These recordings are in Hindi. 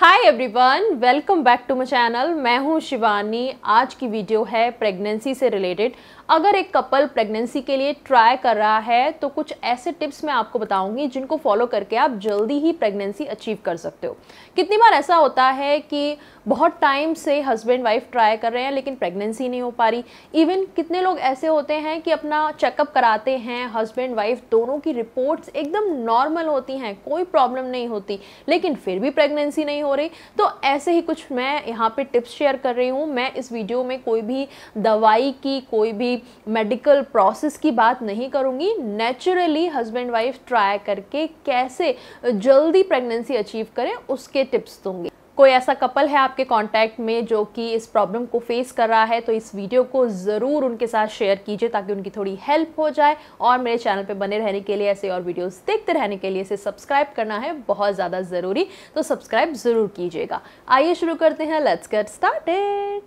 hi everyone welcome back to my channel मैं हूं शिवानी आज की वीडियो है प्रेगनेंसी से रिलेटेड अगर एक कपल प्रेगनेंसी के लिए ट्राई कर रहा है तो कुछ ऐसे टिप्स मैं आपको बताऊंगी जिनको फॉलो करके आप जल्दी ही प्रेगनेंसी अचीव कर सकते हो कितनी बार ऐसा होता है कि बहुत टाइम से हस्बैंड वाइफ ट्राई कर रहे हैं लेकिन प्रेगनेंसी नहीं हो पा रही इवन कितने लोग ऐसे होते हैं कि अपना चेकअप कराते हैं हस्बैंड वाइफ दोनों की रिपोर्ट्स एकदम नॉर्मल होती हैं कोई प्रॉब्लम नहीं होती लेकिन फिर भी प्रेगनेंसी नहीं हो रही तो ऐसे ही कुछ मैं यहाँ पे टिप्स शेयर कर रही हूँ मैं इस वीडियो में कोई भी दवाई की कोई भी कोई मेडिकल प्रोसेस की बात नहीं करूँगी नेचुरली हस्बैंड वाइफ ट्राई करके कैसे जल्दी प्रेगनेंसी अचीव करें उसके टिप्स दूंगी कोई ऐसा कपल है आपके कांटेक्ट में जो कि इस प्रॉब्लम को फेस कर रहा है तो इस वीडियो को ज़रूर उनके साथ शेयर कीजिए ताकि उनकी थोड़ी हेल्प हो जाए और मेरे चैनल पे बने रहने के लिए ऐसे और वीडियोस देखते रहने के लिए इसे सब्सक्राइब करना है बहुत ज़्यादा ज़रूरी तो सब्सक्राइब ज़रूर कीजिएगा आइए शुरू करते हैं लेट्स गेट स्टार्टेड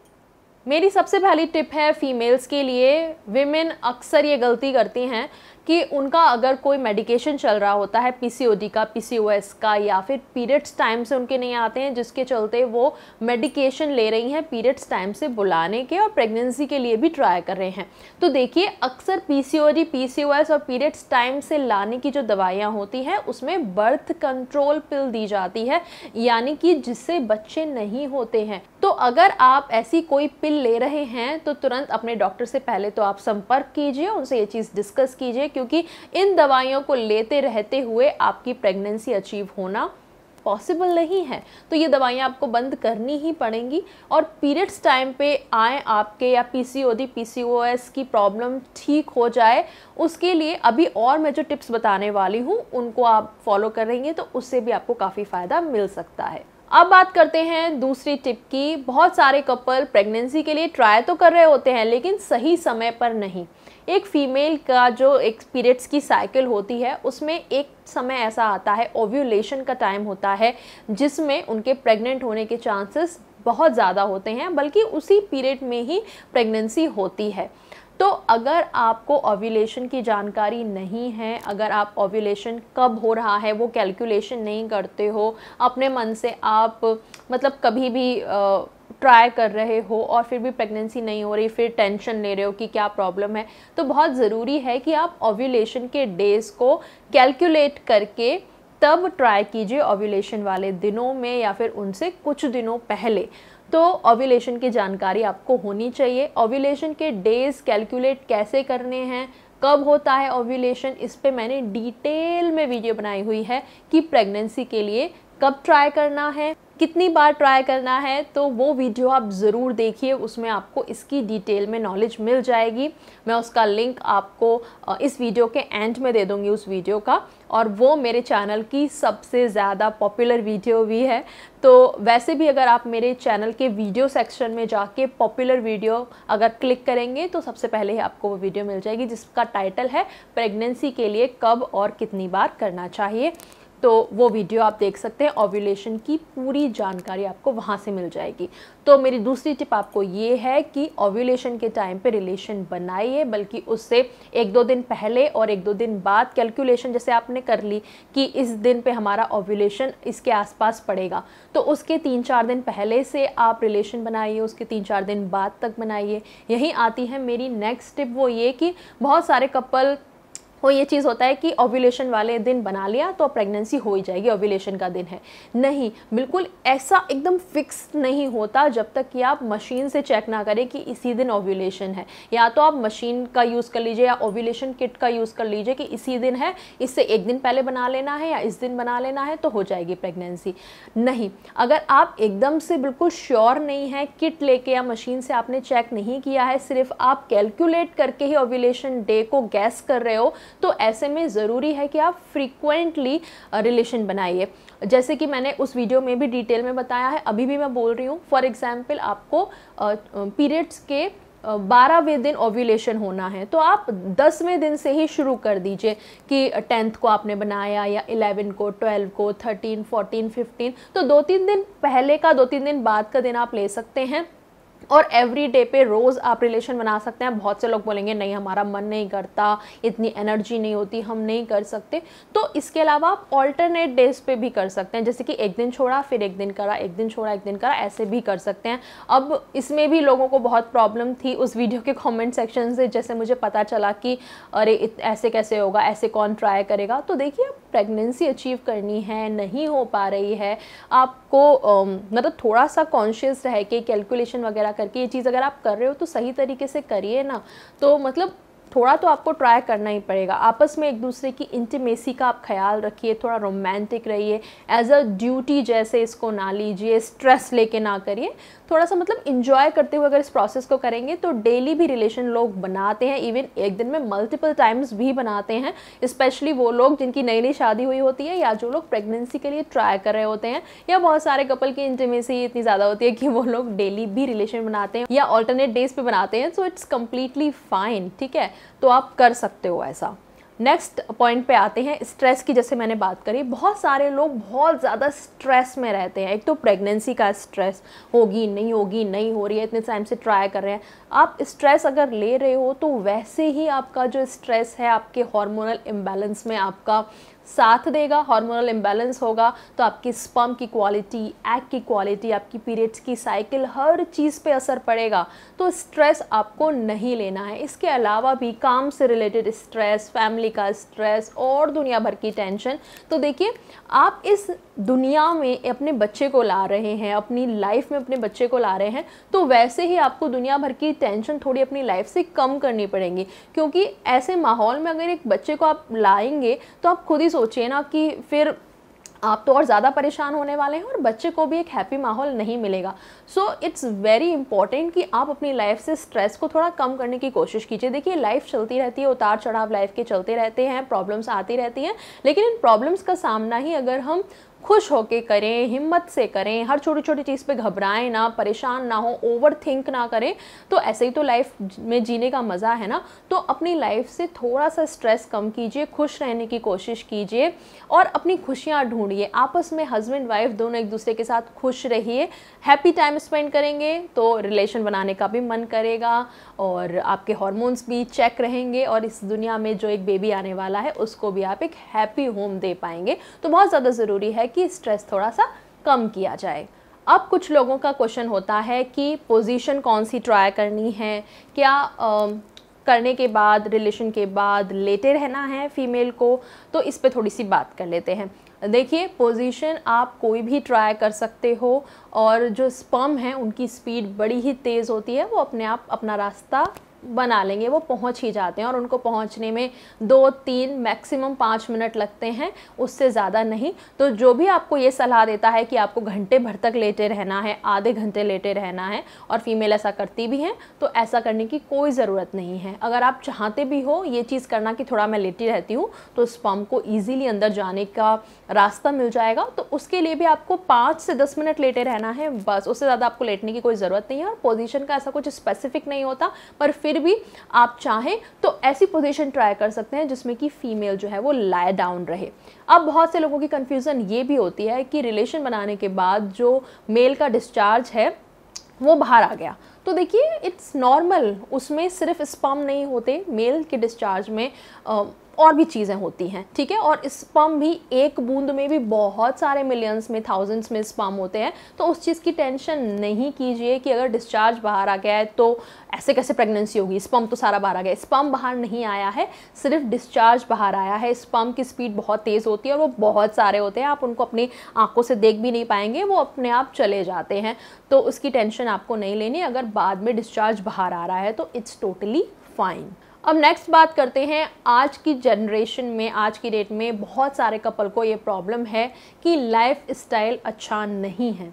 मेरी सबसे पहली टिप है फीमेल्स के लिए विमेन अक्सर ये गलती करती हैं कि उनका अगर कोई मेडिकेशन चल रहा होता है पीसीओडी का पीसीओएस का या फिर पीरियड्स टाइम से उनके नहीं आते हैं जिसके चलते वो मेडिकेशन ले रही हैं पीरियड्स टाइम से बुलाने के और प्रेगनेंसी के लिए भी ट्राई कर रहे हैं तो देखिए अक्सर पीसीओडी पीसीओएस और पीरियड्स टाइम से लाने की जो दवाइयाँ होती हैं उसमें बर्थ कंट्रोल पिल दी जाती है यानी कि जिससे बच्चे नहीं होते हैं तो अगर आप ऐसी कोई पिल ले रहे हैं तो तुरंत अपने डॉक्टर से पहले तो आप संपर्क कीजिए उनसे ये चीज़ डिस्कस कीजिए क्योंकि इन दवाइयों को लेते रहते हुए आपकी प्रेगनेंसी अचीव होना पॉसिबल नहीं है तो ये दवाइयाँ आपको बंद करनी ही पड़ेंगी और पीरियड्स टाइम पे आए आपके या पीसीओडी पीसीओएस की प्रॉब्लम ठीक हो जाए उसके लिए अभी और मैं जो टिप्स बताने वाली हूँ उनको आप फॉलो करेंगे तो उससे भी आपको काफ़ी फ़ायदा मिल सकता है अब बात करते हैं दूसरी टिप की बहुत सारे कपल प्रेगनेंसी के लिए ट्राई तो कर रहे होते हैं लेकिन सही समय पर नहीं एक फ़ीमेल का जो एक पीरियड्स की साइकिल होती है उसमें एक समय ऐसा आता है ओव्यूलेशन का टाइम होता है जिसमें उनके प्रेग्नेंट होने के चांसेस बहुत ज़्यादा होते हैं बल्कि उसी पीरियड में ही प्रेगनेंसी होती है तो अगर आपको ओव्यूलेशन की जानकारी नहीं है अगर आप ओव्यूलेशन कब हो रहा है वो कैलकुलेशन नहीं करते हो अपने मन से आप मतलब कभी भी आ, ट्राई कर रहे हो और फिर भी प्रेगनेंसी नहीं हो रही फिर टेंशन ले रहे हो कि क्या प्रॉब्लम है तो बहुत ज़रूरी है कि आप ओव्यूलेशन के डेज़ को कैलकुलेट करके तब ट्राई कीजिए ओव्यूलेशन वाले दिनों में या फिर उनसे कुछ दिनों पहले तो ओव्यूलेशन की जानकारी आपको होनी चाहिए ओव्यूलेशन के डेज़ कैलकुलेट कैसे करने हैं कब होता है ओव्यूलेशन इस पर मैंने डिटेल में वीडियो बनाई हुई है कि प्रेगनेंसी के लिए कब ट्राई करना है कितनी बार ट्राई करना है तो वो वीडियो आप ज़रूर देखिए उसमें आपको इसकी डिटेल में नॉलेज मिल जाएगी मैं उसका लिंक आपको इस वीडियो के एंड में दे दूँगी उस वीडियो का और वो मेरे चैनल की सबसे ज़्यादा पॉपुलर वीडियो भी है तो वैसे भी अगर आप मेरे चैनल के वीडियो सेक्शन में जाके पॉपुलर वीडियो अगर क्लिक करेंगे तो सबसे पहले ही आपको वो वीडियो मिल जाएगी जिसका टाइटल है प्रेगनेंसी के लिए कब और कितनी बार करना चाहिए तो वो वीडियो आप देख सकते हैं ओव्यूलेशन की पूरी जानकारी आपको वहाँ से मिल जाएगी तो मेरी दूसरी टिप आपको ये है कि ओव्यूलेशन के टाइम पे रिलेशन बनाइए बल्कि उससे एक दो दिन पहले और एक दो दिन बाद कैलकुलेशन जैसे आपने कर ली कि इस दिन पे हमारा ओव्यूलेशन इसके आसपास पड़ेगा तो उसके तीन चार दिन पहले से आप रिलेशन बनाइए उसके तीन चार दिन बाद तक बनाइए यहीं आती है मेरी नेक्स्ट टिप वो ये कि बहुत सारे कपल वो ये चीज़ होता है कि ओव्यूलेशन वाले दिन बना लिया तो प्रेगनेंसी हो ही जाएगी ओव्यूलेशन का दिन है नहीं बिल्कुल ऐसा एकदम फिक्स नहीं होता जब तक कि आप मशीन से चेक ना करें कि इसी दिन ओव्यूलेशन है या तो आप मशीन का यूज़ कर लीजिए या ओव्यूलेशन किट का यूज़ कर लीजिए कि इसी दिन है इससे एक दिन पहले बना लेना है या इस दिन बना लेना है तो हो जाएगी प्रेगनेंसी नहीं अगर आप एकदम से बिल्कुल श्योर नहीं है किट लेके या मशीन से आपने चेक नहीं किया है सिर्फ आप कैलकुलेट करके ही ओव्यूलेशन डे को गैस कर रहे हो तो ऐसे में ज़रूरी है कि आप फ्रीक्वेंटली रिलेशन बनाइए जैसे कि मैंने उस वीडियो में भी डिटेल में बताया है अभी भी मैं बोल रही हूँ फॉर एग्ज़ाम्पल आपको पीरियड्स के बारहवें दिन ओव्यूलेशन होना है तो आप दसवें दिन से ही शुरू कर दीजिए कि टेंथ को आपने बनाया या इलेवन को ट्वेल्व को थर्टीन फोर्टीन फिफ्टीन तो दो तीन दिन पहले का दो तीन दिन बाद का दिन आप ले सकते हैं और एवरी डे पे रोज़ आप रिलेशन बना सकते हैं बहुत से लोग बोलेंगे नहीं हमारा मन नहीं करता इतनी एनर्जी नहीं होती हम नहीं कर सकते तो इसके अलावा आप ऑल्टरनेट डेज पे भी कर सकते हैं जैसे कि एक दिन छोड़ा फिर एक दिन करा एक दिन छोड़ा एक दिन करा ऐसे भी कर सकते हैं अब इसमें भी लोगों को बहुत प्रॉब्लम थी उस वीडियो के कॉमेंट सेक्शन से जैसे मुझे पता चला कि अरे ऐसे कैसे होगा ऐसे कौन ट्राई करेगा तो देखिए आप प्रेगनेंसी अचीव करनी है नहीं हो पा रही है आपको मतलब थोड़ा सा कॉन्शियस रह के कैलकुलेशन वगैरह करके ये चीज़ अगर आप कर रहे हो तो सही तरीके से करिए ना तो मतलब थोड़ा तो आपको ट्राई करना ही पड़ेगा आपस में एक दूसरे की इंटीमेसी का आप ख्याल रखिए थोड़ा रोमांटिक रहिए एज अ ड्यूटी जैसे इसको ना लीजिए स्ट्रेस लेके ना करिए थोड़ा सा मतलब इंजॉय करते हुए अगर इस प्रोसेस को करेंगे तो डेली भी रिलेशन लोग बनाते हैं इवन एक दिन में मल्टीपल टाइम्स भी बनाते हैं स्पेशली वो लोग जिनकी नई नई शादी हुई होती है या जो लोग प्रेगनेंसी के लिए ट्राई कर रहे होते हैं या बहुत सारे कपल की इंटीमेसी इतनी ज़्यादा होती है कि वो लोग डेली भी रिलेशन बनाते हैं या ऑल्टरनेट डेज पर बनाते हैं सो इट्स कम्प्लीटली फाइन ठीक है तो आप कर सकते हो ऐसा नेक्स्ट पॉइंट पे आते हैं स्ट्रेस की जैसे मैंने बात करी बहुत सारे लोग बहुत ज़्यादा स्ट्रेस में रहते हैं एक तो प्रेगनेंसी का स्ट्रेस होगी नहीं होगी नहीं हो रही है इतने टाइम से ट्राई कर रहे हैं आप स्ट्रेस अगर ले रहे हो तो वैसे ही आपका जो स्ट्रेस है आपके हार्मोनल इम्बैलेंस में आपका साथ देगा हार्मोनल इम्बैलेंस होगा तो आपकी स्पम की क्वालिटी एग की क्वालिटी आपकी पीरियड्स की साइकिल हर चीज़ पे असर पड़ेगा तो स्ट्रेस आपको नहीं लेना है इसके अलावा भी काम से रिलेटेड स्ट्रेस फैमिली का स्ट्रेस और दुनिया भर की टेंशन तो देखिए आप इस दुनिया में अपने बच्चे को ला रहे हैं अपनी लाइफ में अपने बच्चे को ला रहे हैं तो वैसे ही आपको दुनिया भर की टेंशन थोड़ी अपनी लाइफ से कम करनी पड़ेगी क्योंकि ऐसे माहौल में अगर एक बच्चे को आप लाएंगे तो आप खुद ही सोचिए ना कि फिर आप तो और ज़्यादा परेशान होने वाले हैं और बच्चे को भी एक हैप्पी माहौल नहीं मिलेगा सो इट्स वेरी इंपॉर्टेंट कि आप अपनी लाइफ से स्ट्रेस को थोड़ा कम करने की कोशिश कीजिए देखिए लाइफ चलती रहती है उतार चढ़ाव लाइफ के चलते रहते हैं प्रॉब्लम्स आती रहती हैं लेकिन इन प्रॉब्लम्स का सामना ही अगर हम खुश होके करें हिम्मत से करें हर छोटी छोटी चीज़ पे घबराएं ना परेशान ना हो ओवर थिंक ना करें तो ऐसे ही तो लाइफ में जीने का मज़ा है ना तो अपनी लाइफ से थोड़ा सा स्ट्रेस कम कीजिए खुश रहने की कोशिश कीजिए और अपनी खुशियाँ ढूंढिए आपस में हस्बैंड वाइफ दोनों एक दूसरे के साथ खुश रहिए हैप्पी टाइम स्पेंड करेंगे तो रिलेशन बनाने का भी मन करेगा और आपके हॉर्मोन्स भी चेक रहेंगे और इस दुनिया में जो एक बेबी आने वाला है उसको भी आप एक हैप्पी होम दे पाएंगे तो बहुत ज़्यादा ज़रूरी है कि स्ट्रेस थोड़ा सा कम किया जाए अब कुछ लोगों का क्वेश्चन होता है कि पोजीशन कौन सी ट्राई करनी है क्या आ, करने के बाद रिलेशन के बाद लेटे रहना है फीमेल को तो इस पर थोड़ी सी बात कर लेते हैं देखिए पोजीशन आप कोई भी ट्राई कर सकते हो और जो स्पर्म है उनकी स्पीड बड़ी ही तेज़ होती है वो अपने आप अपना रास्ता बना लेंगे वो पहुंच ही जाते हैं और उनको पहुंचने में दो तीन मैक्सिमम पाँच मिनट लगते हैं उससे ज़्यादा नहीं तो जो भी आपको ये सलाह देता है कि आपको घंटे भर तक लेटे रहना है आधे घंटे लेटे रहना है और फीमेल ऐसा करती भी हैं तो ऐसा करने की कोई ज़रूरत नहीं है अगर आप चाहते भी हो ये चीज़ करना कि थोड़ा मैं लेटी रहती हूँ तो उस पम्प को ईजिली अंदर जाने का रास्ता मिल जाएगा तो उसके लिए भी आपको पाँच से दस मिनट लेटे रहना है बस उससे ज़्यादा आपको लेटने की कोई ज़रूरत नहीं है और पोजिशन का ऐसा कुछ स्पेसिफिक नहीं होता पर फिर फिर भी आप चाहें तो ऐसी पोजीशन ट्राई कर सकते हैं जिसमें कि फीमेल जो है वो लाए डाउन रहे अब बहुत से लोगों की कन्फ्यूज़न ये भी होती है कि रिलेशन बनाने के बाद जो मेल का डिस्चार्ज है वो बाहर आ गया तो देखिए इट्स नॉर्मल उसमें सिर्फ स्पम नहीं होते मेल के डिस्चार्ज में और भी चीज़ें होती हैं ठीक है और स्पम भी एक बूंद में भी बहुत सारे मिलियंस में थाउजेंड्स में स्पम होते हैं तो उस चीज़ की टेंशन नहीं कीजिए कि अगर डिस्चार्ज बाहर आ गया है तो ऐसे कैसे प्रेगनेंसी होगी स्पम तो सारा बाहर आ गया स्पम बाहर नहीं आया है सिर्फ डिस्चार्ज बाहर आया है स्पम की स्पीड बहुत तेज़ होती है और वो बहुत सारे होते हैं आप उनको अपनी आंखों से देख भी नहीं पाएंगे वो अपने आप चले जाते हैं तो उसकी टेंशन आपको नहीं लेनी अगर बाद में डिस्चार्ज बाहर आ रहा है तो इट्स टोटली फाइन अब नेक्स्ट बात करते हैं आज की जनरेशन में आज की डेट में बहुत सारे कपल को ये प्रॉब्लम है कि लाइफ स्टाइल अच्छा नहीं है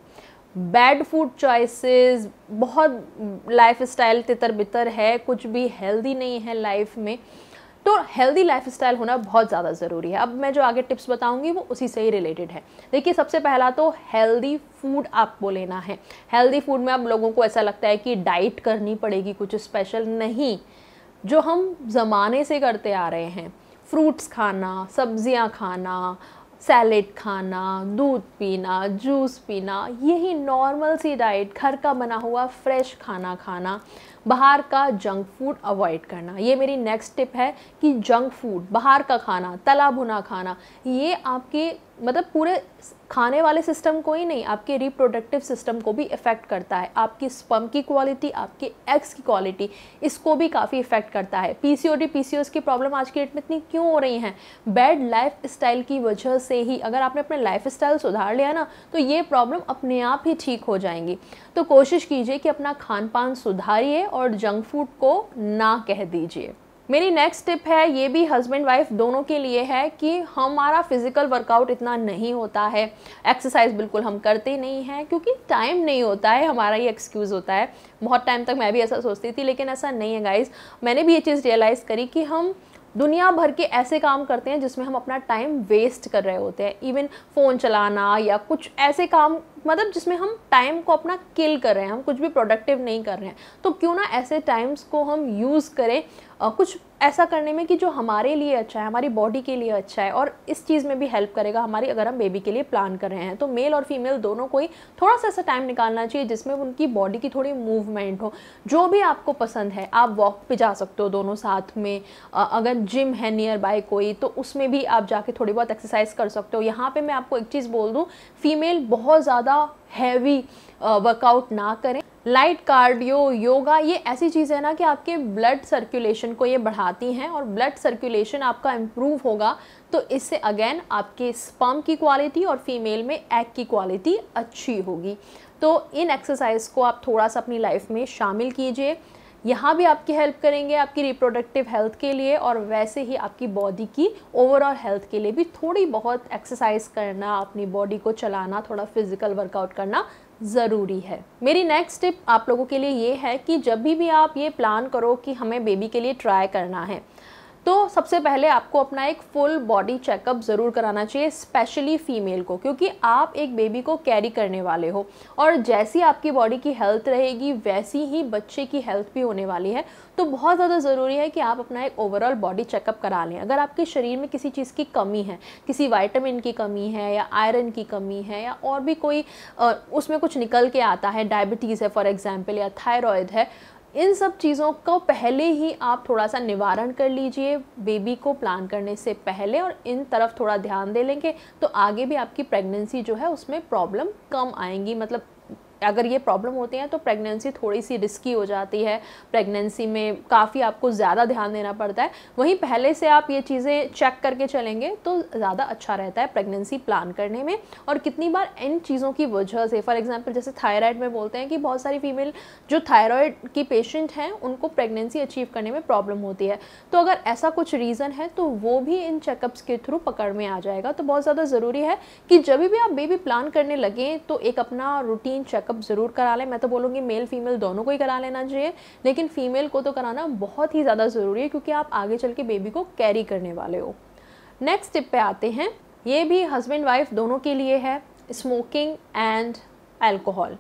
बैड फूड चॉइसेस बहुत लाइफ स्टाइल तितर बितर है कुछ भी हेल्दी नहीं है लाइफ में तो हेल्दी लाइफ होना बहुत ज़्यादा ज़रूरी है अब मैं जो आगे टिप्स बताऊंगी वो उसी से ही रिलेटेड है देखिए सबसे पहला तो हेल्दी फूड आपको लेना है हेल्दी फूड में अब लोगों को ऐसा लगता है कि डाइट करनी पड़ेगी कुछ स्पेशल नहीं जो हम ज़माने से करते आ रहे हैं फ्रूट्स खाना सब्जियां खाना सैलेड खाना दूध पीना जूस पीना यही नॉर्मल सी डाइट घर का बना हुआ फ्रेश खाना खाना बाहर का जंक फूड अवॉइड करना ये मेरी नेक्स्ट टिप है कि जंक फूड बाहर का खाना तला भुना खाना ये आपके मतलब पूरे खाने वाले सिस्टम को ही नहीं आपके रिप्रोडक्टिव सिस्टम को भी इफ़ेक्ट करता है आपकी स्पम की क्वालिटी आपके एग्स की क्वालिटी इसको भी काफ़ी इफ़ेक्ट करता है पीसीओडी पीसीओएस की प्रॉब्लम आज की डेट में इतनी क्यों हो रही हैं बैड लाइफ स्टाइल की वजह से ही अगर आपने अपने लाइफ स्टाइल सुधार लिया ना तो ये प्रॉब्लम अपने आप ही ठीक हो जाएंगी तो कोशिश कीजिए कि अपना खान पान सुधारिए और जंक फूड को ना कह दीजिए मेरी नेक्स्ट टिप है ये भी हस्बैंड वाइफ दोनों के लिए है कि हमारा फिज़िकल वर्कआउट इतना नहीं होता है एक्सरसाइज बिल्कुल हम करते नहीं हैं क्योंकि टाइम नहीं होता है हमारा ये एक्सक्यूज़ होता है बहुत टाइम तक मैं भी ऐसा सोचती थी लेकिन ऐसा नहीं है गाइज मैंने भी ये चीज़ रियलाइज़ करी कि हम दुनिया भर के ऐसे काम करते हैं जिसमें हम अपना टाइम वेस्ट कर रहे होते हैं इवन फ़ोन चलाना या कुछ ऐसे काम मतलब जिसमें हम टाइम को अपना किल कर रहे हैं हम कुछ भी प्रोडक्टिव नहीं कर रहे हैं तो क्यों ना ऐसे टाइम्स को हम यूज़ करें आ, कुछ ऐसा करने में कि जो हमारे लिए अच्छा है हमारी बॉडी के लिए अच्छा है और इस चीज़ में भी हेल्प करेगा हमारी अगर हम बेबी के लिए प्लान कर रहे हैं तो मेल और फीमेल दोनों को ही थोड़ा सा ऐसा टाइम निकालना चाहिए जिसमें उनकी बॉडी की थोड़ी मूवमेंट हो जो भी आपको पसंद है आप वॉक पे जा सकते हो दोनों साथ में आ, अगर जिम है नियर बाय कोई तो उसमें भी आप जाके थोड़ी बहुत एक्सरसाइज कर सकते हो यहाँ पर मैं आपको एक चीज़ बोल दूँ फीमेल बहुत ज़्यादा ज़्यादा हैवी वर्कआउट ना करें लाइट कार्डियो योगा ये ऐसी चीज़ है ना कि आपके ब्लड सर्कुलेशन को ये बढ़ाती हैं और ब्लड सर्कुलेशन आपका इम्प्रूव होगा तो इससे अगेन आपके स्पम की क्वालिटी और फीमेल में एग की क्वालिटी अच्छी होगी तो इन एक्सरसाइज को आप थोड़ा सा अपनी लाइफ में शामिल कीजिए यहाँ भी आपकी हेल्प करेंगे आपकी रिप्रोडक्टिव हेल्थ के लिए और वैसे ही आपकी बॉडी की ओवरऑल हेल्थ के लिए भी थोड़ी बहुत एक्सरसाइज करना अपनी बॉडी को चलाना थोड़ा फिजिकल वर्कआउट करना ज़रूरी है मेरी नेक्स्ट टिप आप लोगों के लिए ये है कि जब भी भी आप ये प्लान करो कि हमें बेबी के लिए ट्राई करना है तो सबसे पहले आपको अपना एक फुल बॉडी चेकअप ज़रूर कराना चाहिए स्पेशली फीमेल को क्योंकि आप एक बेबी को कैरी करने वाले हो और जैसी आपकी बॉडी की हेल्थ रहेगी वैसी ही बच्चे की हेल्थ भी होने वाली है तो बहुत ज़्यादा ज़रूरी है कि आप अपना एक ओवरऑल बॉडी चेकअप करा लें अगर आपके शरीर में किसी चीज़ की कमी है किसी वाइटामिन की कमी है या आयरन की कमी है या और भी कोई उसमें कुछ निकल के आता है डायबिटीज़ है फॉर एग्ज़ाम्पल या थायरॉयड है इन सब चीज़ों को पहले ही आप थोड़ा सा निवारण कर लीजिए बेबी को प्लान करने से पहले और इन तरफ थोड़ा ध्यान दे लेंगे तो आगे भी आपकी प्रेगनेंसी जो है उसमें प्रॉब्लम कम आएंगी मतलब अगर ये प्रॉब्लम होती हैं तो प्रेगनेंसी थोड़ी सी रिस्की हो जाती है प्रेगनेंसी में काफ़ी आपको ज़्यादा ध्यान देना पड़ता है वहीं पहले से आप ये चीज़ें चेक करके चलेंगे तो ज़्यादा अच्छा रहता है प्रेगनेंसी प्लान करने में और कितनी बार इन चीज़ों की वजह से फॉर एग्ज़ाम्पल जैसे थायराइड में बोलते हैं कि बहुत सारी फीमेल जो थायरॉयड की पेशेंट हैं उनको प्रेगनेंसी अचीव करने में प्रॉब्लम होती है तो अगर ऐसा कुछ रीज़न है तो वो भी इन चेकअप्स के थ्रू पकड़ में आ जाएगा तो बहुत ज़्यादा ज़रूरी है कि जब भी आप बेबी प्लान करने लगें तो एक अपना रूटीन चेक चेकअप ज़रूर करा लें मैं तो बोलूँगी मेल फीमेल दोनों को ही करा लेना चाहिए लेकिन फ़ीमेल को तो कराना बहुत ही ज़्यादा ज़रूरी है क्योंकि आप आगे चल के बेबी को कैरी करने वाले हो नेक्स्ट टिप पे आते हैं ये भी हस्बैंड वाइफ दोनों के लिए है smoking and alcohol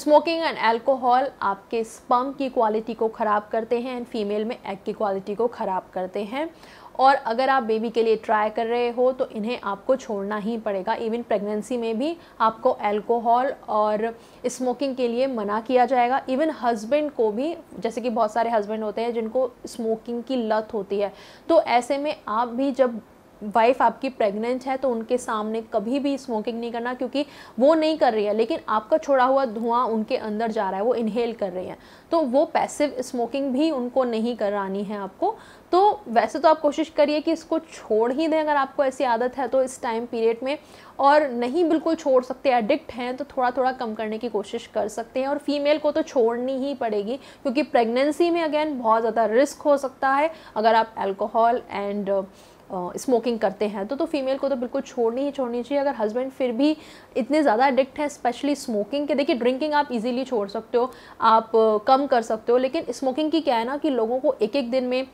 smoking and alcohol आपके स्पम की क्वालिटी को ख़राब करते हैं एंड फीमेल में एग की क्वालिटी को ख़राब करते हैं और अगर आप बेबी के लिए ट्राई कर रहे हो तो इन्हें आपको छोड़ना ही पड़ेगा इवन प्रेगनेंसी में भी आपको अल्कोहल और स्मोकिंग के लिए मना किया जाएगा इवन हस्बैंड को भी जैसे कि बहुत सारे हस्बैंड होते हैं जिनको स्मोकिंग की लत होती है तो ऐसे में आप भी जब वाइफ आपकी प्रेग्नेंट है तो उनके सामने कभी भी स्मोकिंग नहीं करना क्योंकि वो नहीं कर रही है लेकिन आपका छोड़ा हुआ धुआं उनके अंदर जा रहा है वो इनहेल कर रही हैं तो वो पैसिव स्मोकिंग भी उनको नहीं करानी है आपको तो वैसे तो आप कोशिश करिए कि इसको छोड़ ही दें अगर आपको ऐसी आदत है तो इस टाइम पीरियड में और नहीं बिल्कुल छोड़ सकते एडिक्ट हैं तो थोड़ा थोड़ा कम करने की कोशिश कर सकते हैं और फीमेल को तो छोड़नी ही पड़ेगी क्योंकि प्रेगनेंसी में अगेन बहुत ज़्यादा रिस्क हो सकता है अगर आप एल्कोहल एंड स्मोकिंग करते हैं तो तो फीमेल को तो बिल्कुल छोड़नी ही छोड़नी चाहिए अगर हस्बैंड फिर भी इतने ज़्यादा एडिक्ट हैं स्पेशली स्मोकिंग के देखिए ड्रिंकिंग आप इजीली छोड़ सकते हो आप कम कर सकते हो लेकिन स्मोकिंग की क्या है ना कि लोगों को एक एक दिन में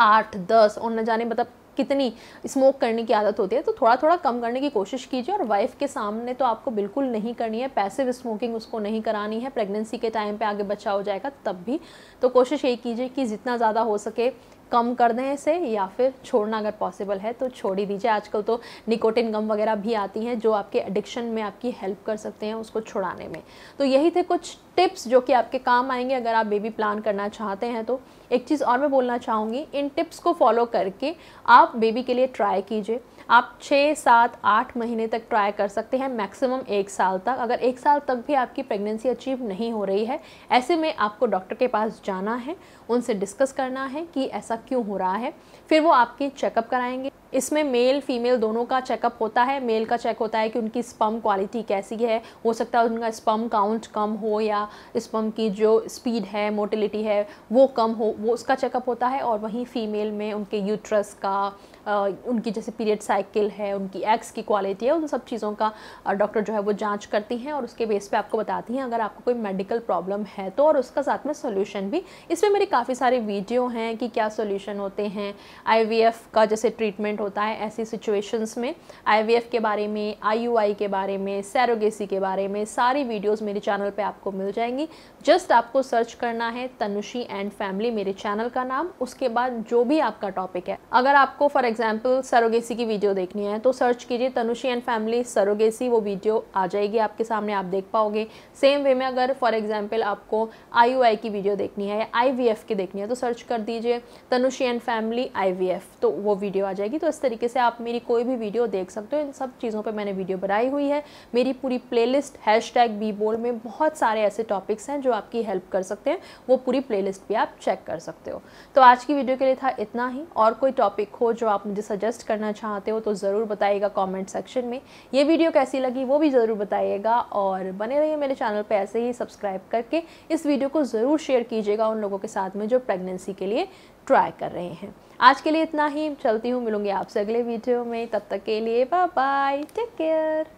आठ दस और न जाने मतलब कितनी स्मोक करने की आदत होती है तो थोड़ा थोड़ा कम करने की कोशिश कीजिए और वाइफ के सामने तो आपको बिल्कुल नहीं करनी है पैसिव स्मोकिंग उसको नहीं करानी है प्रेगनेंसी के टाइम पे आगे बच्चा हो जाएगा तब भी तो कोशिश यही कीजिए कि जितना ज़्यादा हो सके कम कर दें इसे या फिर छोड़ना अगर पॉसिबल है तो छोड़ ही दीजिए आजकल तो निकोटिन गम वगैरह भी आती हैं जो आपके एडिक्शन में आपकी हेल्प कर सकते हैं उसको छुड़ाने में तो यही थे कुछ टिप्स जो कि आपके काम आएंगे अगर आप बेबी प्लान करना चाहते हैं तो एक चीज़ और मैं बोलना चाहूँगी इन टिप्स को फॉलो करके आप बेबी के लिए ट्राई कीजिए आप छः सात आठ महीने तक ट्राई कर सकते हैं मैक्सिमम एक साल तक अगर एक साल तक भी आपकी प्रेगनेंसी अचीव नहीं हो रही है ऐसे में आपको डॉक्टर के पास जाना है उनसे डिस्कस करना है कि ऐसा क्यों हो रहा है फिर वो आपके चेकअप कराएंगे इसमें मेल फीमेल दोनों का चेकअप होता है मेल का चेक होता है कि उनकी स्पम क्वालिटी कैसी है हो सकता है उनका स्पम काउंट कम हो या स्पम की जो स्पीड है मोटिलिटी है वो कम हो वो उसका चेकअप होता है और वहीं फ़ीमेल में उनके यूट्रस का आ, उनकी जैसे पीरियड साइकिल है उनकी एक्स की क्वालिटी है उन सब चीज़ों का डॉक्टर जो है वो जाँच करती हैं और उसके बेस पर आपको बताती हैं अगर आपको कोई मेडिकल प्रॉब्लम है तो और उसका साथ में सोल्यूशन भी इसमें मेरे काफ़ी सारे वीडियो हैं कि क्या सोल्यूशन होते हैं आई का जैसे ट्रीटमेंट होता है ऐसी सिचुएशंस में आईवीएफ के बारे में आईयूआई के बारे में सैरोगेसी के बारे में सारी वीडियोस मेरे चैनल पे आपको मिल जाएंगी जस्ट आपको सर्च करना है तनुषी एंड फैमिली मेरे चैनल का नाम उसके बाद जो भी आपका टॉपिक है अगर आपको फॉर एग्जाम्पल सरोगेसी की वीडियो देखनी है तो सर्च कीजिए तनुषी एंड फैमिली सरोगेसी वो वीडियो आ जाएगी आपके सामने आप देख पाओगे सेम वे में अगर फॉर एग्जाम्पल आपको आई की वीडियो देखनी है या आई की देखनी है तो सर्च कर दीजिए तनुषी एंड फैमिली आई तो वो वीडियो आ जाएगी तो इस तरीके से आप मेरी कोई भी वीडियो देख सकते हो इन सब चीज़ों पर मैंने वीडियो बनाई हुई है मेरी पूरी प्ले लिस्ट हैश टैग बी बोल में बहुत सारे ऐसे टॉपिक्स हैं जो आपकी हेल्प कर सकते हैं वो पूरी प्ले लिस्ट भी आप चेक कर सकते हो तो आज की वीडियो के लिए था इतना ही और कोई टॉपिक हो जो आप मुझे सजेस्ट करना चाहते हो तो ज़रूर बताइएगा कॉमेंट सेक्शन में ये वीडियो कैसी लगी वो भी ज़रूर बताइएगा और बने रहिए मेरे चैनल पर ऐसे ही सब्सक्राइब करके इस वीडियो को ज़रूर शेयर कीजिएगा उन लोगों के साथ में जो प्रेगनेंसी के लिए ट्राई कर रहे हैं आज के लिए इतना ही चलती हूँ मिलूंगी आपसे अगले वीडियो में तब तक के लिए बाय बाय टेक केयर